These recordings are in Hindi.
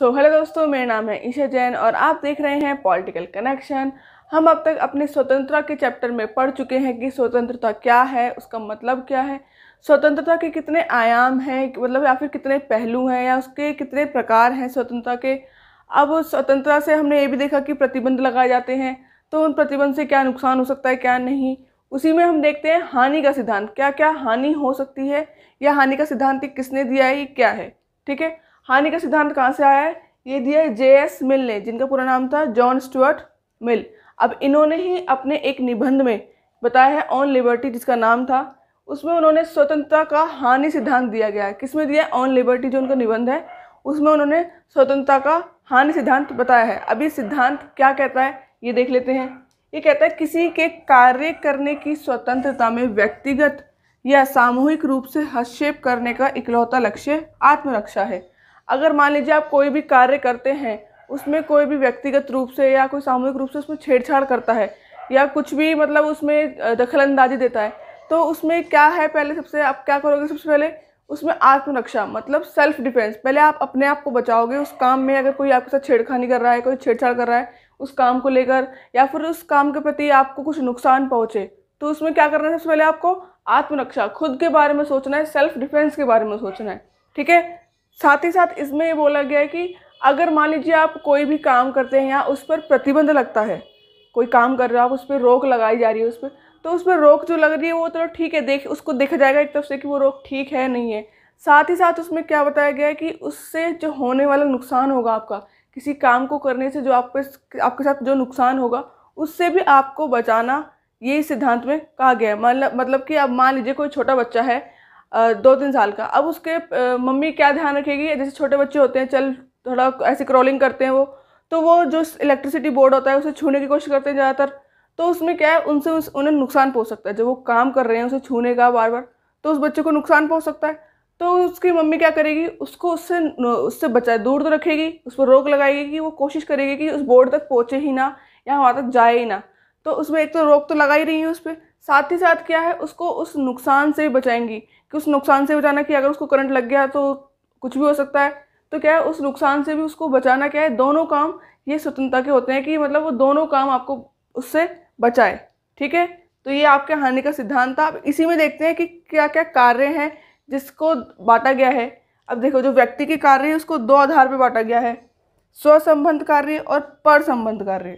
सो so, हेलो दोस्तों मेरा नाम है ईशा जैन और आप देख रहे हैं पॉलिटिकल कनेक्शन हम अब तक अपने स्वतंत्रता के चैप्टर में पढ़ चुके हैं कि स्वतंत्रता क्या है उसका मतलब क्या है स्वतंत्रता के कितने आयाम हैं मतलब या फिर कितने पहलू हैं या उसके कितने प्रकार हैं स्वतंत्रता के अब स्वतंत्रता से हमने ये भी देखा कि प्रतिबंध लगाए जाते हैं तो उन प्रतिबंध से क्या नुकसान हो सकता है क्या नहीं उसी में हम देखते हैं हानि का सिद्धांत क्या क्या हानि हो सकती है या हानि का सिद्धांत किसने दिया है क्या है ठीक है हानि का सिद्धांत कहाँ से आया है ये दिया है जे एस मिल ने जिनका पूरा नाम था जॉन स्टुअर्ट मिल अब इन्होंने ही अपने एक निबंध में बताया है ऑन लिबर्टी जिसका नाम था उसमें उन्होंने स्वतंत्रता का हानि सिद्धांत दिया गया है किसमें दिया ऑन लिबर्टी जो उनका निबंध है उसमें उन्होंने स्वतंत्रता का हानि सिद्धांत बताया है अभी सिद्धांत क्या कहता है ये देख लेते हैं ये कहता है किसी के कार्य करने की स्वतंत्रता में व्यक्तिगत या सामूहिक रूप से हस्तक्षेप करने का इकलौता लक्ष्य आत्मरक्षा है अगर मान लीजिए आप कोई भी कार्य करते हैं उसमें कोई भी व्यक्तिगत रूप से या कोई सामूहिक रूप से उसमें छेड़छाड़ करता है या कुछ भी मतलब उसमें दखल अंदाजी देता है तो उसमें क्या है पहले सबसे आप क्या करोगे सबसे पहले उसमें आत्मरक्षा मतलब सेल्फ डिफेंस पहले आप अपने आप को बचाओगे उस काम में अगर कोई आपके साथ छेड़खानी कर रहा है कोई छेड़छाड़ कर रहा है उस काम को लेकर या फिर उस काम के प्रति आपको कुछ नुकसान पहुँचे तो उसमें क्या करना है सबसे पहले आपको आत्मरक्षा खुद के बारे में सोचना है सेल्फ डिफेंस के बारे में सोचना है ठीक है साथ ही साथ इसमें ये बोला गया है कि अगर मान लीजिए आप कोई भी काम करते हैं या उस पर प्रतिबंध लगता है कोई काम कर रहा हो आप उस पर रोक लगाई जा रही है उस पर तो उस पर रोक जो लग रही है वो तो ठीक है देख उसको देखा जाएगा एक तरफ से कि वो रोक ठीक है नहीं है साथ ही साथ उसमें क्या बताया गया है कि उससे जो होने वाला नुकसान होगा आपका किसी काम को करने से जो आप आपके साथ जो नुकसान होगा उससे भी आपको बचाना यही सिद्धांत में कहा गया है मतलब, मतलब कि अब मान लीजिए कोई छोटा बच्चा है दो तीन साल का अब उसके मम्मी क्या ध्यान रखेगी जैसे छोटे बच्चे होते हैं चल थोड़ा ऐसे क्रॉलिंग करते हैं वो तो वो जो इलेक्ट्रिसिटी बोर्ड होता है उसे छूने की कोशिश करते हैं ज़्यादातर तो उसमें क्या है उनसे उस, उन्हें नुकसान पहुँच सकता है जब वो काम कर रहे हैं उसे छूने का बार बार तो उस बच्चे को नुकसान पहुँच सकता है तो उसकी मम्मी क्या करेगी उसको उससे उससे बचा दूर तो रखेगी उस पर रोक लगाएगी कि वो कोशिश करेगी कि उस बोर्ड तक पहुँचे ही ना या वहाँ तक जाए ही ना तो उसमें एक तो रोक तो लगा ही रही है उस पर साथ ही साथ क्या है उसको उस नुकसान से भी बचाएंगी कि उस नुकसान से बचाना कि अगर उसको करंट लग गया तो कुछ भी हो सकता है तो क्या है उस नुकसान से भी उसको बचाना क्या है दोनों काम ये स्वतंत्रता के होते हैं कि मतलब वो दोनों काम आपको उससे बचाए ठीक है तो ये आपके हानि का सिद्धांत था आप इसी में देखते हैं कि क्या क्या कार्य हैं जिसको बांटा गया है अब देखो जो व्यक्ति के कार्य हैं उसको दो आधार पर बांटा गया है स्वसंबंध कार्य और पर संबंध कार्य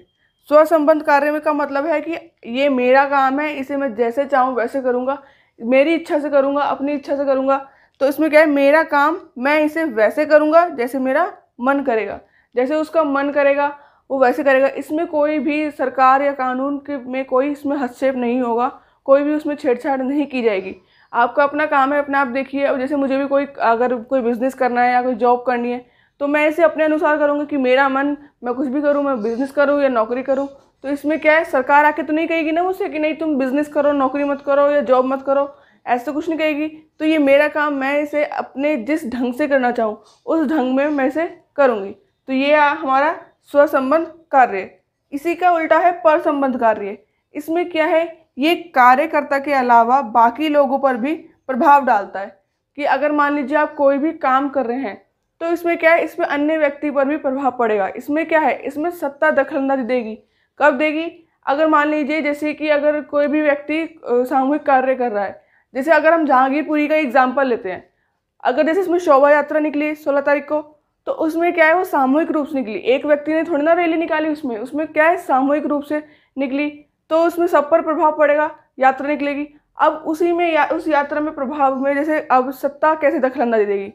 स्वसंबंध कार्य में का मतलब है कि ये मेरा काम है इसे मैं जैसे चाहूँ वैसे करूँगा मेरी इच्छा से करूँगा अपनी इच्छा से करूँगा तो इसमें क्या है मेरा काम मैं इसे वैसे करूँगा जैसे मेरा मन करेगा जैसे उसका मन करेगा वो वैसे करेगा इसमें कोई भी सरकार या कानून के में कोई इसमें हस्तक्षेप नहीं होगा कोई भी उसमें छेड़छाड़ नहीं की जाएगी आपका अपना काम है अपना आप देखिए और जैसे मुझे भी कोई अगर कोई बिज़नेस करना है या कोई जॉब करनी है तो मैं इसे अपने अनुसार करूँगा कि मेरा मन मैं कुछ भी करूँ मैं बिज़नेस करूँ या नौकरी करूँ तो इसमें क्या है सरकार आके तो नहीं कहेगी ना मुझसे कि नहीं तुम बिजनेस करो नौकरी मत करो या जॉब मत करो ऐसा कुछ नहीं कहेगी तो ये मेरा काम मैं इसे अपने जिस ढंग से करना चाहूँ उस ढंग में मैं इसे करूँगी तो ये हमारा स्वसंबंध कार्य इसी का उल्टा है पर संबंध कार्य इसमें क्या है ये कार्यकर्ता के अलावा बाकी लोगों पर भी प्रभाव डालता है कि अगर मान लीजिए आप कोई भी काम कर रहे हैं तो इसमें क्या है इसमें अन्य व्यक्ति पर भी प्रभाव पड़ेगा इसमें क्या है इसमें सत्ता दखलंदाजी देगी कब देगी अगर मान लीजिए जैसे कि अगर कोई भी व्यक्ति सामूहिक कार्य कर रहा है जैसे अगर हम जहांगीरपुरी का एग्जाम्पल लेते हैं अगर जैसे इसमें शोभा यात्रा निकली सोलह तारीख को तो उसमें क्या है वो सामूहिक रूप से निकली एक व्यक्ति ने थोड़ी ना रैली निकाली उसमें उसमें क्या है सामूहिक रूप से निकली तो उसमें सब पर प्रभाव पड़ेगा यात्रा निकलेगी अब उसी में या उस यात्रा में प्रभाव में जैसे अब सत्ता कैसे दखलंदाजी देगी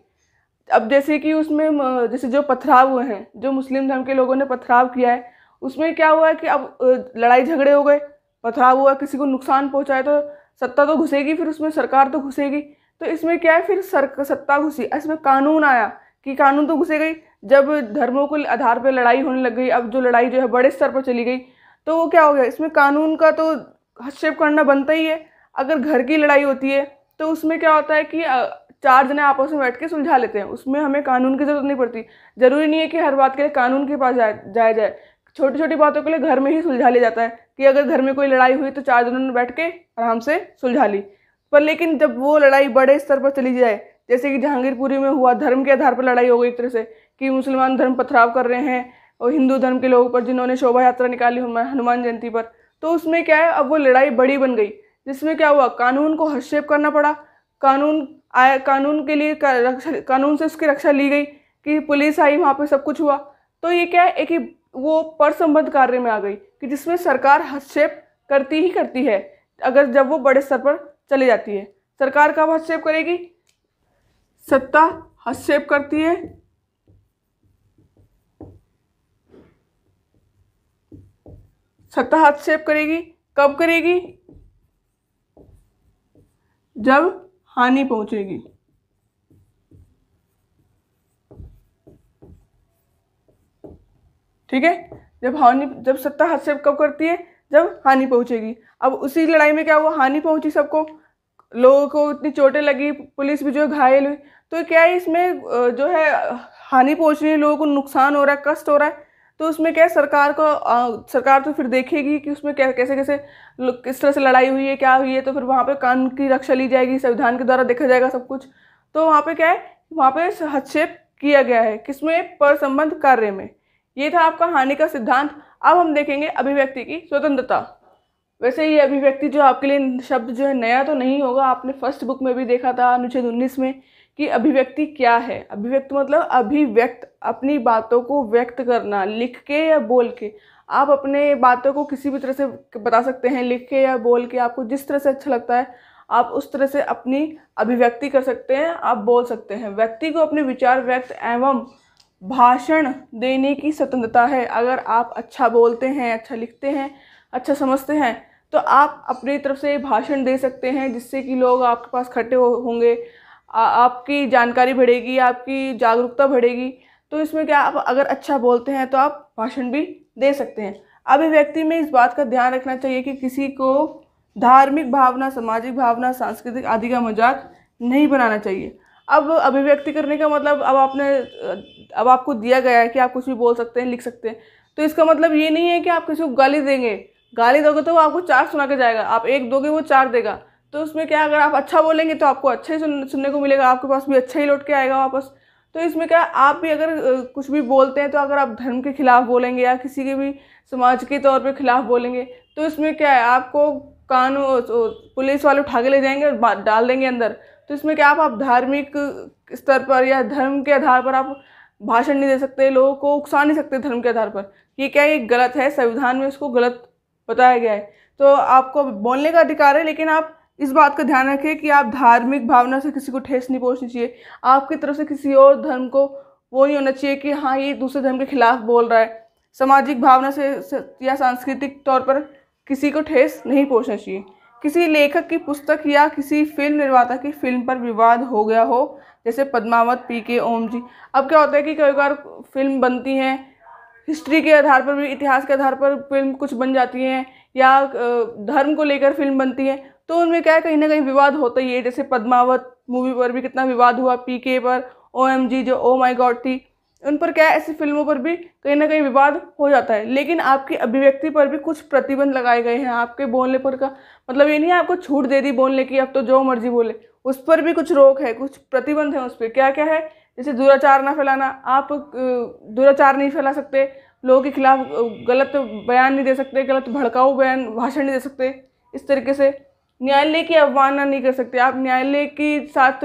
अब जैसे कि उसमें जैसे जो पथराव हुए हैं जो मुस्लिम धर्म के लोगों ने पथराव किया है उसमें क्या हुआ है कि अब लड़ाई झगड़े हो गए पथराव हुआ किसी को नुकसान पहुँचाए तो सत्ता तो घुसेगी फिर उसमें सरकार तो घुसेगी तो इसमें क्या है फिर सर सत्ता घुसी इसमें कानून आया कि कानून तो घुसे गई जब धर्मों के आधार पर लड़ाई होने लग गई अब जो लड़ाई जो है बड़े स्तर पर चली गई तो वो क्या हो गया इसमें कानून का तो हस्तक्षेप करना बनता ही है अगर घर की लड़ाई होती है तो उसमें क्या होता है कि चार जने आपस में बैठ के सुलझा लेते हैं उसमें हमें कानून की ज़रूरत नहीं पड़ती ज़रूरी नहीं है कि हर बात के लिए कानून के पास जाया जाए छोटी छोटी बातों के लिए घर में ही सुलझा लिया जाता है कि अगर घर में कोई लड़ाई हुई तो चार जनों ने बैठ के आराम से सुलझा ली पर लेकिन जब वो लड़ाई बड़े स्तर पर चली जाए जैसे कि जहांगीरपुरी में हुआ धर्म के आधार पर लड़ाई हो गई एक तरह से कि मुसलमान धर्म पथराव कर रहे हैं और हिंदू धर्म के लोगों पर जिन्होंने शोभा यात्रा निकाली हनुमान जयंती पर तो उसमें क्या है अब वो लड़ाई बड़ी बन गई जिसमें क्या हुआ कानून को हस्तक्षेप करना पड़ा कानून आया कानून के लिए कानून से उसकी रक्षा ली गई कि पुलिस आई वहाँ पर सब कुछ हुआ तो ये क्या है एक ही वो पर संबंध कार्य में आ गई कि जिसमें सरकार हस्तक्षेप करती ही करती है अगर जब वो बड़े स्तर पर चली जाती है सरकार कब हस्तक्षेप करेगी सत्ता हस्तक्षेप करती है सत्ता हस्तक्षेप करेगी कब करेगी जब हानि पहुंचेगी ठीक है जब हानि जब सत्ता हस्तक्षेप कब करती है जब हानि पहुंचेगी अब उसी लड़ाई में क्या हुआ हानि पहुंची सबको लोगों को इतनी चोटें लगी पुलिस भी जो घायल हुई तो क्या है इसमें जो है हानि पहुंच रही है लोगों को नुकसान हो रहा है कष्ट हो रहा है तो उसमें क्या सरकार को आ, सरकार तो फिर देखेगी कि उसमें क्या कैसे कैसे किस तरह से लड़ाई हुई है क्या हुई है तो फिर वहाँ पे कानून की रक्षा ली जाएगी संविधान के द्वारा देखा जाएगा सब कुछ तो वहाँ पे क्या है वहाँ पे हस्तक्षेप किया गया है किसमें पर संबंध कार्य में ये था आपका हानि का सिद्धांत अब हम देखेंगे अभिव्यक्ति की स्वतंत्रता वैसे ये अभिव्यक्ति जो आपके लिए शब्द जो है नया तो नहीं होगा आपने फर्स्ट बुक में भी देखा था अनुच्छेद उन्नीस में कि अभिव्यक्ति क्या है अभिव्यक्त मतलब अभिव्यक्त अपनी बातों को व्यक्त करना लिख के या बोल के आप अपने बातों को किसी भी तरह से बता सकते हैं लिख के या बोल के आपको जिस तरह से अच्छा लगता है आप उस तरह से अपनी अभिव्यक्ति कर सकते हैं आप बोल सकते हैं व्यक्ति को अपने विचार व्यक्त एवं भाषण देने की स्वतंत्रता है अगर आप अच्छा बोलते हैं अच्छा लिखते हैं अच्छा समझते हैं तो आप अपनी तरफ से भाषण दे सकते हैं जिससे कि लोग आपके पास इकट्ठे होंगे आ, आपकी जानकारी बढ़ेगी आपकी जागरूकता बढ़ेगी तो इसमें क्या आप अगर अच्छा बोलते हैं तो आप भाषण भी दे सकते हैं अभिव्यक्ति में इस बात का ध्यान रखना चाहिए कि किसी को धार्मिक भावना सामाजिक भावना सांस्कृतिक आदि का मजाक नहीं बनाना चाहिए अब अभिव्यक्ति करने का मतलब अब आपने अब आपको दिया गया है कि आप कुछ भी बोल सकते हैं लिख सकते हैं तो इसका मतलब ये नहीं है कि आप किसी को गाली देंगे गाली दोगे तो वो आपको चार सुना के जाएगा आप एक दोगे वो चार देगा तो उसमें क्या अगर आप अच्छा बोलेंगे तो आपको अच्छा ही सुन, सुनने को मिलेगा आपके पास भी अच्छा ही लौट के आएगा वापस तो इसमें क्या आप भी अगर कुछ भी बोलते हैं तो अगर आप धर्म के खिलाफ बोलेंगे या किसी के भी समाज के तौर पर खिलाफ बोलेंगे तो इसमें क्या है आपको कानून पुलिस वाले उठा के ले जाएंगे और डाल देंगे अंदर तो इसमें क्या आप, आप धार्मिक स्तर पर या धर्म के आधार पर आप भाषण नहीं दे सकते लोगों को उकसा नहीं सकते धर्म के आधार पर ये क्या ये गलत है संविधान में इसको गलत बताया गया है तो आपको बोलने का अधिकार है लेकिन आप इस बात का ध्यान रखें कि आप धार्मिक भावना से किसी को ठेस नहीं पहुँचनी चाहिए आपकी तरफ से किसी और धर्म को वो नहीं होना चाहिए कि हाँ ये दूसरे धर्म के खिलाफ बोल रहा है सामाजिक भावना से या सांस्कृतिक तौर पर किसी को ठेस नहीं पहुँचना चाहिए किसी लेखक की पुस्तक या किसी फिल्म निर्माता की फिल्म पर विवाद हो गया हो जैसे पद्मावत पी के ओम जी अब क्या होता है कि कई बार फिल्म बनती हैं हिस्ट्री के आधार पर भी इतिहास के आधार पर फिल्म कुछ बन जाती हैं या धर्म को लेकर फिल्म बनती हैं तो उनमें क्या है कहीं ना कहीं विवाद होता ही है जैसे पद्मावत मूवी पर भी कितना विवाद हुआ पी के पर ओ एम जी जो ओ माई गॉड थी उन पर क्या ऐसी फिल्मों पर भी कहीं ना कहीं विवाद हो जाता है लेकिन आपकी अभिव्यक्ति पर भी कुछ प्रतिबंध लगाए गए हैं आपके बोलने पर का मतलब ये नहीं है आपको छूट दे दी बोलने की अब तो जो मर्जी बोले उस पर भी कुछ रोक है कुछ प्रतिबंध है उस पर क्या क्या है जैसे दुराचार ना फैलाना आप दुराचार नहीं फैला सकते लोगों के खिलाफ गलत बयान नहीं दे सकते गलत भड़काऊ बयान भाषण नहीं दे सकते इस तरीके से न्यायालय की अवमानना नहीं कर सकते आप न्यायालय के साथ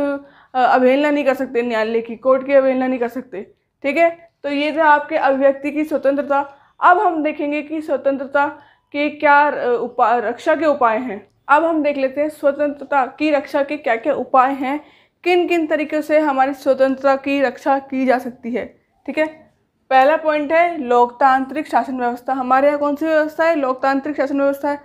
अवहेलना नहीं कर सकते न्यायालय की कोर्ट की अवहेलना नहीं कर सकते ठीक है तो ये था आपके अभिव्यक्ति की स्वतंत्रता अब हम देखेंगे कि स्वतंत्रता के क्या उपाय रक्षा के उपाय हैं अब हम देख लेते हैं स्वतंत्रता की रक्षा के क्या क्या उपाय हैं किन किन तरीक़ों से हमारी स्वतंत्रता की रक्षा की जा सकती है ठीक है पहला पॉइंट है लोकतांत्रिक शासन व्यवस्था हमारे यहाँ कौन सी व्यवस्था है लोकतांत्रिक शासन व्यवस्था है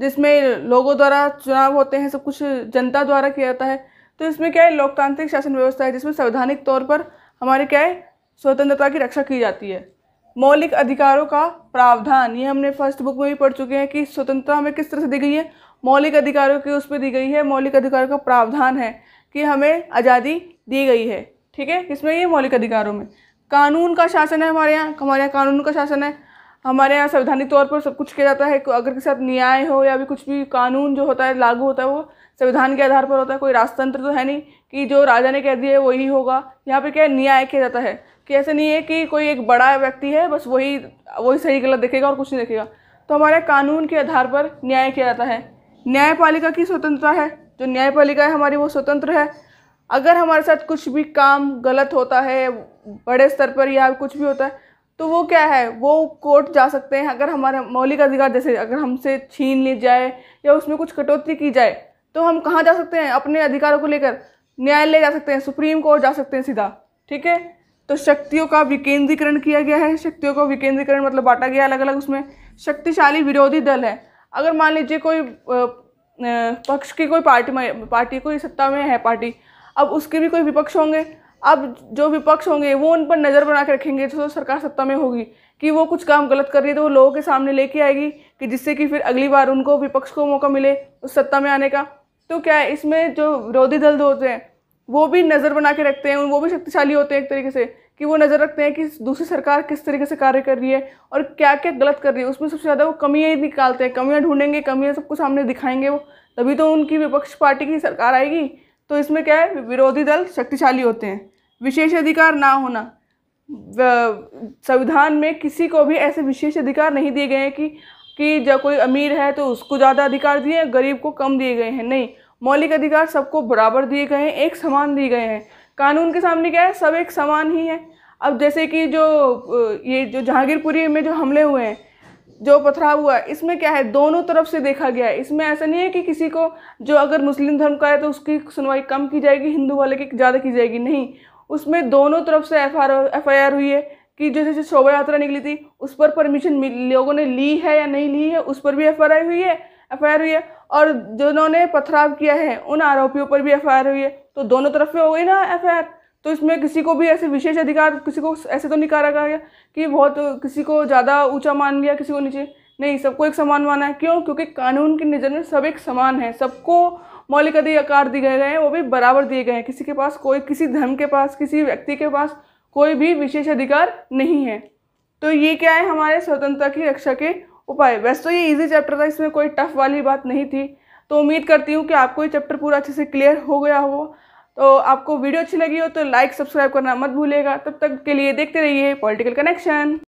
जिसमें लोगों द्वारा चुनाव होते हैं सब कुछ जनता द्वारा किया जाता है तो इसमें क्या है लोकतांत्रिक शासन व्यवस्था है जिसमें संवैधानिक तौर पर हमारे क्या है स्वतंत्रता की रक्षा की जाती है मौलिक अधिकारों का प्रावधान ये हमने फर्स्ट बुक में भी पढ़ चुके हैं कि स्वतंत्रता हमें किस तरह से दी गई है मौलिक अधिकारों की उस पर दी गई है मौलिक अधिकारों का प्रावधान है कि हमें आज़ादी दी गई है ठीक है इसमें ये मौलिक अधिकारों में कानून का शासन है हमारे यहाँ हमारे यहाँ कानून का शासन है हमारे यहाँ संवैधानिक तौर पर सब कुछ किया जाता है अगर किसी साथ न्याय हो या भी कुछ भी कानून जो होता है लागू होता है वो संविधान के आधार पर होता है कोई राजतंत्र तो है नहीं कि जो राजा ने कह दिया है वही होगा यहाँ पे क्या न्याय किया जाता है कि ऐसा नहीं है कि कोई एक बड़ा व्यक्ति है बस वही वही सही गलत देखेगा और कुछ नहीं देखेगा तो हमारे कानून के आधार पर न्याय किया जाता है न्यायपालिका की स्वतंत्रता है जो न्यायपालिका है हमारी वो स्वतंत्र है अगर हमारे साथ कुछ भी काम गलत होता है बड़े स्तर पर या कुछ भी होता है तो वो क्या है वो कोर्ट जा सकते हैं अगर हमारे मौलिक अधिकार जैसे अगर हमसे छीन ली जाए या उसमें कुछ कटौती की जाए तो हम कहाँ जा सकते हैं अपने अधिकारों को लेकर न्यायालय जा सकते हैं सुप्रीम कोर्ट जा सकते हैं सीधा ठीक है तो शक्तियों का विकेंद्रीकरण किया गया है शक्तियों का विकेंद्रीकरण मतलब बांटा गया अलग अलग उसमें शक्तिशाली विरोधी दल है अगर मान लीजिए कोई पक्ष की कोई पार्टी में पार्टी कोई सत्ता में है पार्टी अब उसके भी कोई विपक्ष होंगे अब जो विपक्ष होंगे वो उन पर नज़र बना के रखेंगे जो सरकार सत्ता में होगी कि वो कुछ काम गलत कर रही है तो वो लोगों के सामने लेके आएगी कि जिससे कि फिर अगली बार उनको विपक्ष को मौका मिले उस सत्ता में आने का तो क्या है इसमें जो विरोधी दल होते हैं वो भी नज़र बना के रखते हैं वो भी शक्तिशाली होते हैं एक तरीके से कि वो नज़र रखते हैं कि दूसरी सरकार किस तरीके से कार्य कर रही है और क्या क्या गलत कर रही है उसमें सबसे ज़्यादा वो कमियाँ निकालते हैं कमियाँ ढूंढेंगे कमियाँ सबको सामने दिखाएंगे वो तभी तो उनकी विपक्ष पार्टी की सरकार आएगी तो इसमें क्या है विरोधी दल शक्तिशाली होते हैं विशेष अधिकार ना होना संविधान में किसी को भी ऐसे विशेष अधिकार नहीं दिए गए हैं कि कि जब कोई अमीर है तो उसको ज़्यादा अधिकार दिए गरीब को कम दिए गए हैं नहीं मौलिक अधिकार सबको बराबर दिए गए हैं एक समान दिए गए हैं कानून के सामने क्या है सब एक समान ही है अब जैसे कि जो ये जो जहांगीरपुरी में जो हमले हुए हैं जो पथराव हुआ है इसमें क्या है दोनों तरफ से देखा गया है इसमें ऐसा नहीं है कि किसी को जो अगर मुस्लिम धर्म का है तो उसकी सुनवाई कम की जाएगी हिंदू वाले की ज़्यादा की जाएगी नहीं उसमें दोनों तरफ से एफ आर हुई है कि जैसे जैसे शोभा यात्रा निकली थी उस पर परमिशन लोगों ने ली है या नहीं ली है उस पर भी एफ हुई है एफ हुई है और जिन्होंने पथराव किया है उन आरोपियों पर भी एफ हुई है तो दोनों तरफ में हो गई ना एफ तो इसमें किसी को भी ऐसे विशेष अधिकार किसी को ऐसे तो नहीं कारा गया कि बहुत किसी को ज़्यादा ऊंचा मान लिया किसी को नीचे नहीं सबको एक समान माना है क्यों क्योंकि कानून की नज़र में सब एक समान है सबको मौलिक अधिकार दिए गए हैं वो भी बराबर दिए गए हैं किसी के पास कोई किसी धर्म के पास किसी व्यक्ति के पास कोई भी विशेष अधिकार नहीं है तो ये क्या है हमारे स्वतंत्रता की रक्षा के उपाय वैसे तो ये इजी चैप्टर था इसमें कोई टफ वाली बात नहीं थी तो उम्मीद करती हूँ कि आपको ये चैप्टर पूरा अच्छे से क्लियर हो गया हो तो आपको वीडियो अच्छी लगी हो तो लाइक सब्सक्राइब करना मत भूलेगा तब तक के लिए देखते रहिए पॉलिटिकल कनेक्शन